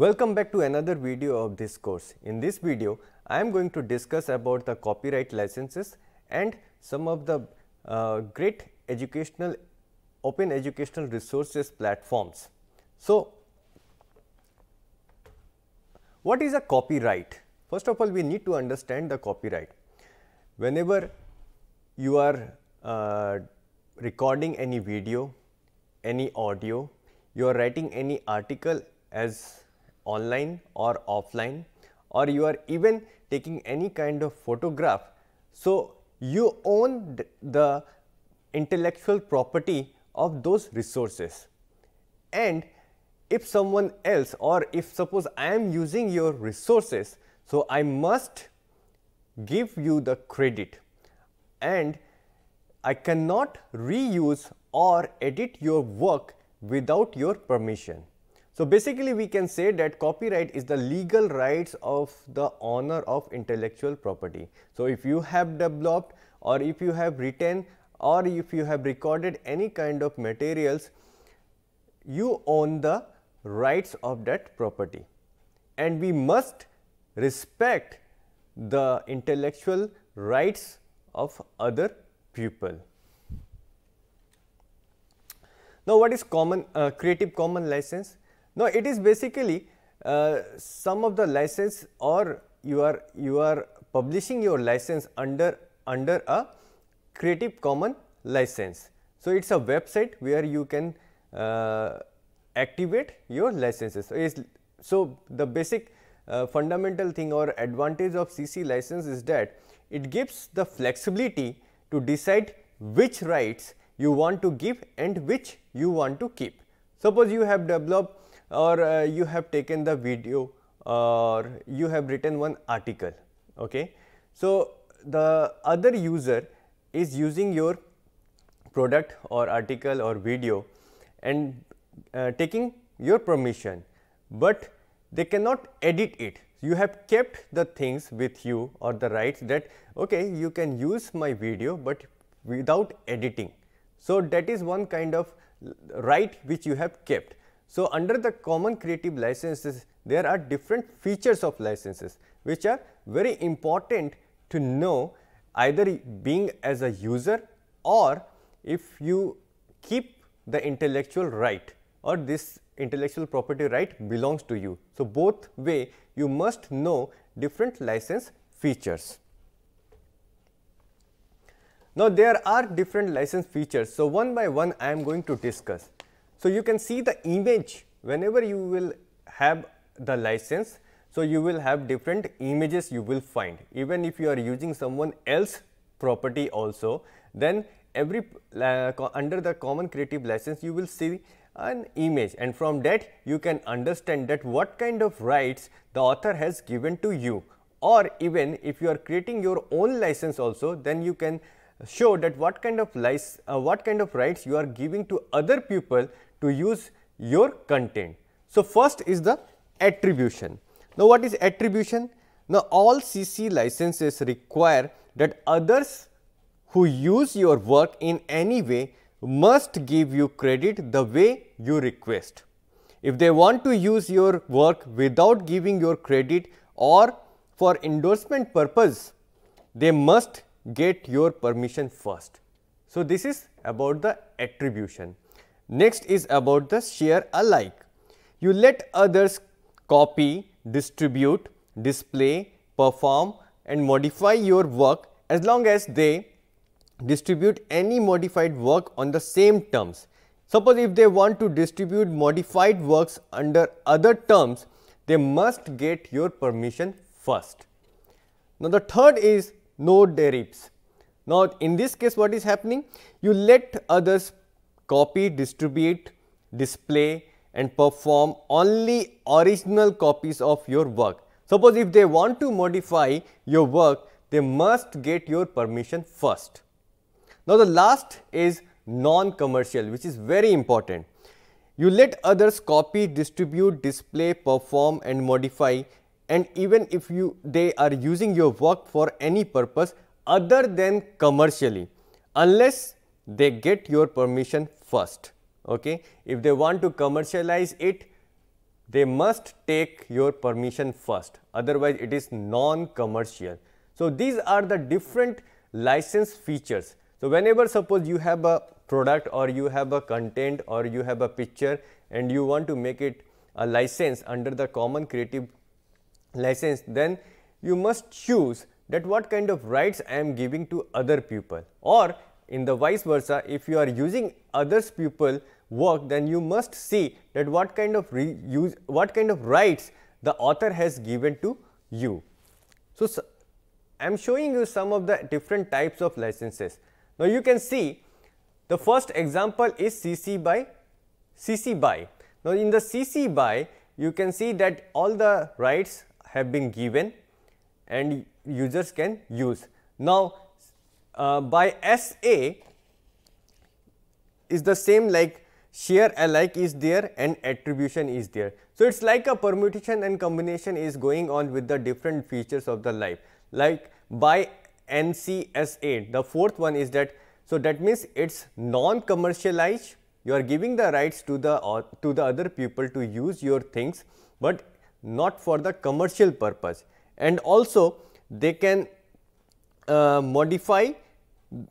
Welcome back to another video of this course. In this video, I am going to discuss about the copyright licenses and some of the uh, great educational open educational resources platforms. So, what is a copyright? First of all, we need to understand the copyright. Whenever you are uh, recording any video, any audio, you are writing any article as online or offline or you are even taking any kind of photograph. So, you own the intellectual property of those resources. And if someone else or if suppose I am using your resources, so I must give you the credit and I cannot reuse or edit your work without your permission. So basically we can say that copyright is the legal rights of the owner of intellectual property. So if you have developed or if you have written or if you have recorded any kind of materials, you own the rights of that property and we must respect the intellectual rights of other people. Now, what is common uh, Creative Commons license? Now, it is basically uh, some of the license or you are you are publishing your license under under a Creative Commons license. So, it is a website where you can uh, activate your licenses. So, so the basic uh, fundamental thing or advantage of CC license is that it gives the flexibility to decide which rights you want to give and which you want to keep. Suppose you have developed or uh, you have taken the video or you have written one article. Okay. So, the other user is using your product or article or video and uh, taking your permission, but they cannot edit it. You have kept the things with you or the rights that okay, you can use my video, but without editing. So, that is one kind of right which you have kept. So, under the common creative licenses, there are different features of licenses which are very important to know either being as a user or if you keep the intellectual right or this intellectual property right belongs to you. So, both way you must know different license features. Now, there are different license features. So, one by one I am going to discuss. So you can see the image whenever you will have the license. So you will have different images you will find even if you are using someone else property also then every uh, under the common creative license you will see an image and from that you can understand that what kind of rights the author has given to you or even if you are creating your own license also then you can show that what kind of license, uh, what kind of rights you are giving to other people to use your content. So, first is the attribution. Now, what is attribution? Now, all CC licenses require that others who use your work in any way must give you credit the way you request. If they want to use your work without giving your credit or for endorsement purpose, they must get your permission first. So, this is about the attribution. Next is about the share alike. You let others copy, distribute, display, perform and modify your work as long as they distribute any modified work on the same terms. Suppose if they want to distribute modified works under other terms, they must get your permission first. Now, the third is no derives. Now, in this case what is happening? You let others copy, distribute, display and perform only original copies of your work. Suppose if they want to modify your work, they must get your permission first. Now, the last is non-commercial which is very important. You let others copy, distribute, display, perform and modify and even if you they are using your work for any purpose other than commercially unless they get your permission first. Okay? If they want to commercialize it, they must take your permission first, otherwise it is non-commercial. So, these are the different license features. So, whenever suppose you have a product or you have a content or you have a picture and you want to make it a license under the common creative license, then you must choose that what kind of rights I am giving to other people or in the vice versa, if you are using others people work, then you must see that what kind of use, what kind of rights the author has given to you. So, I am showing you some of the different types of licenses. Now, you can see the first example is CC by CC by. Now, in the CC by, you can see that all the rights have been given and users can use. Now, uh, by SA is the same like shear alike is there and attribution is there. So, it is like a permutation and combination is going on with the different features of the life like by NCSA the fourth one is that. So, that means it is non commercialized you are giving the rights to the uh, to the other people to use your things, but not for the commercial purpose and also they can uh, modify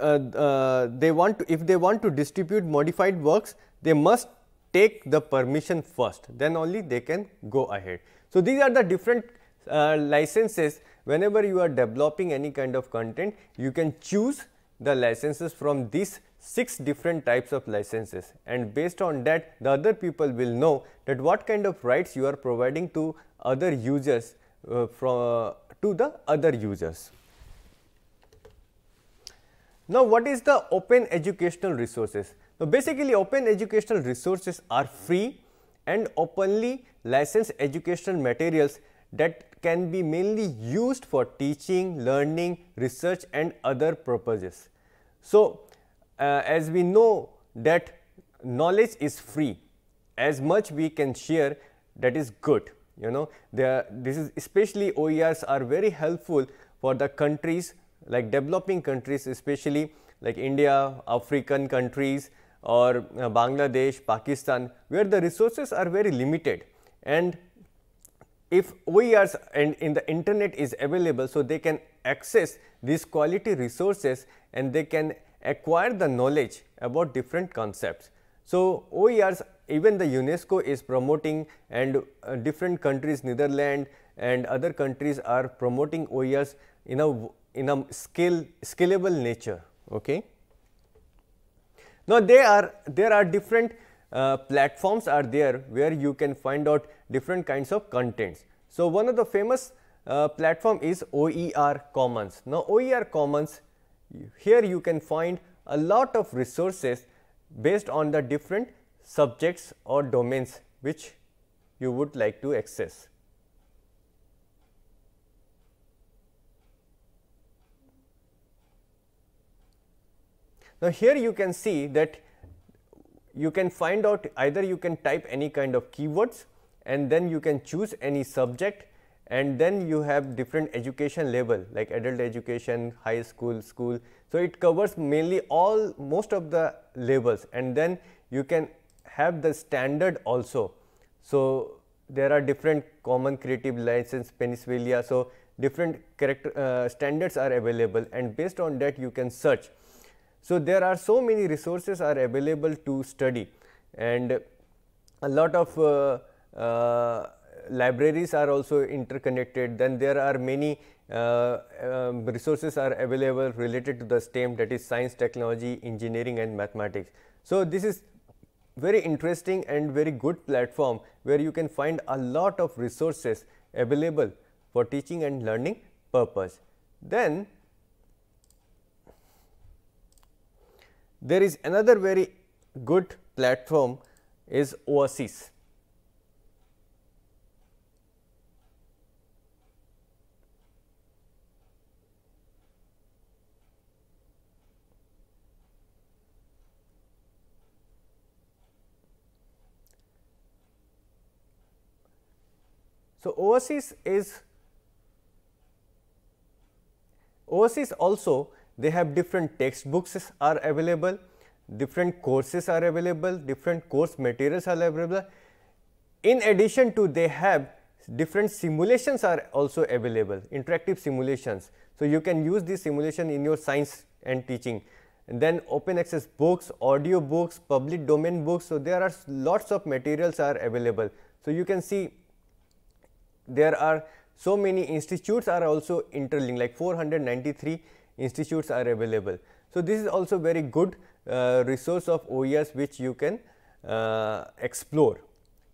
uh, uh, they want to, if they want to distribute modified works, they must take the permission first, then only they can go ahead. So, these are the different uh, licenses whenever you are developing any kind of content you can choose the licenses from these six different types of licenses and based on that the other people will know that what kind of rights you are providing to other users uh, from uh, to the other users. Now, what is the open educational resources? Now, basically open educational resources are free and openly licensed educational materials that can be mainly used for teaching, learning, research and other purposes. So, uh, as we know that knowledge is free, as much we can share that is good, you know, this is especially OERs are very helpful for the countries like developing countries especially like India, African countries or uh, Bangladesh, Pakistan where the resources are very limited and if OERs and in the internet is available so they can access these quality resources and they can acquire the knowledge about different concepts. So, OERs even the UNESCO is promoting and uh, different countries Netherlands and other countries are promoting OERs in a in a scale scalable nature. Okay. Now, there are there are different uh, platforms are there where you can find out different kinds of contents. So, one of the famous uh, platform is OER Commons. Now, OER Commons here you can find a lot of resources based on the different subjects or domains which you would like to access. Now, here you can see that you can find out either you can type any kind of keywords and then you can choose any subject and then you have different education level like adult education, high school, school. So, it covers mainly all most of the labels, and then you can have the standard also. So, there are different common creative license Pennsylvania. So, different character uh, standards are available and based on that you can search. So, there are so many resources are available to study and a lot of uh, uh, libraries are also interconnected then there are many uh, um, resources are available related to the STEM that is science, technology, engineering and mathematics. So, this is very interesting and very good platform where you can find a lot of resources available for teaching and learning purpose. Then There is another very good platform is Oasis. So, Oasis is Oasis also they have different textbooks are available, different courses are available, different course materials are available. In addition to they have different simulations are also available, interactive simulations. So, you can use this simulation in your science and teaching. And then open access books, audio books, public domain books. So, there are lots of materials are available. So, you can see there are so many institutes are also interlinked like 493 institutes are available. So, this is also very good uh, resource of OERs which you can uh, explore.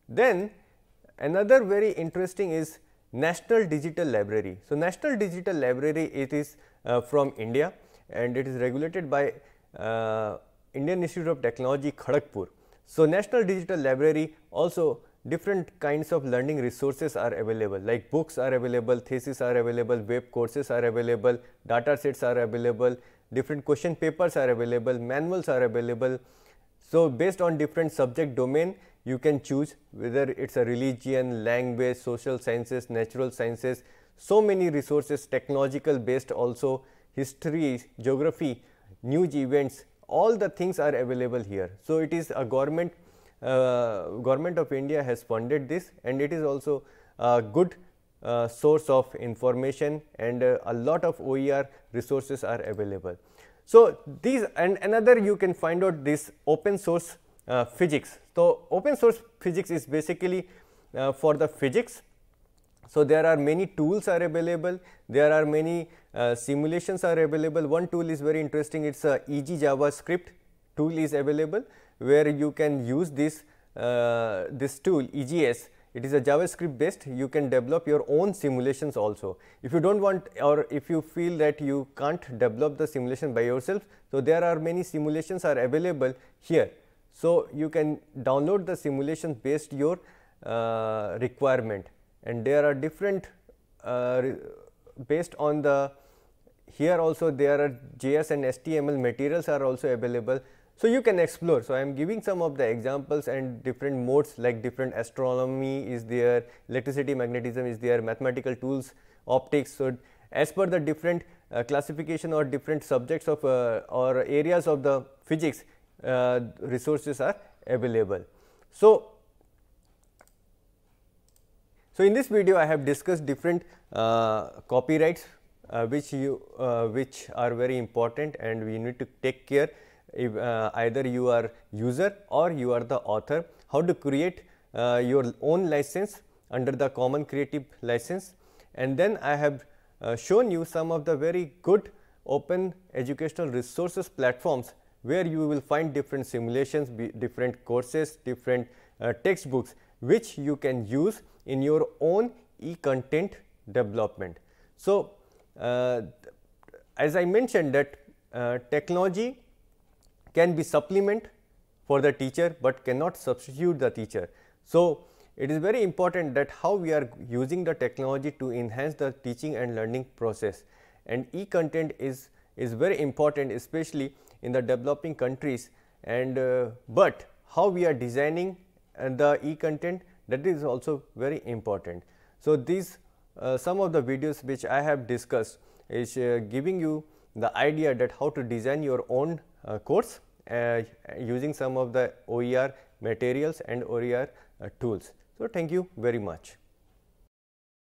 Then another very interesting is National Digital Library. So, National Digital Library it is uh, from India and it is regulated by uh, Indian Institute of Technology Kharagpur. So, National Digital Library also different kinds of learning resources are available like books are available, theses are available, web courses are available, data sets are available, different question papers are available, manuals are available. So, based on different subject domain you can choose whether it is a religion, language, social sciences, natural sciences, so many resources technological based also, history, geography, news events all the things are available here. So, it is a government uh, government of India has funded this and it is also a good uh, source of information and uh, a lot of OER resources are available. So, these and another you can find out this open source uh, physics. So, open source physics is basically uh, for the physics. So, there are many tools are available, there are many uh, simulations are available. One tool is very interesting, it is a EG JavaScript tool is available where you can use this uh, this tool EGS it is a JavaScript based you can develop your own simulations also. If you do not want or if you feel that you can't develop the simulation by yourself, so there are many simulations are available here. So, you can download the simulation based your uh, requirement and there are different uh, based on the here also there are JS and HTML materials are also available so you can explore. So I am giving some of the examples and different modes like different astronomy is there, electricity, magnetism is there, mathematical tools, optics. So as per the different uh, classification or different subjects of uh, or areas of the physics, uh, resources are available. So so in this video, I have discussed different uh, copyrights uh, which you uh, which are very important and we need to take care if, uh, either you are user or you are the author, how to create uh, your own license under the common creative license. And then I have uh, shown you some of the very good open educational resources platforms where you will find different simulations, different courses, different uh, textbooks which you can use in your own e-content development. So, uh, as I mentioned that uh, technology can be supplement for the teacher, but cannot substitute the teacher. So, it is very important that how we are using the technology to enhance the teaching and learning process and e-content is, is very important especially in the developing countries and uh, but how we are designing uh, the e-content that is also very important. So, these uh, some of the videos which I have discussed is uh, giving you the idea that how to design your own uh, course uh, using some of the OER materials and OER uh, tools. So, thank you very much.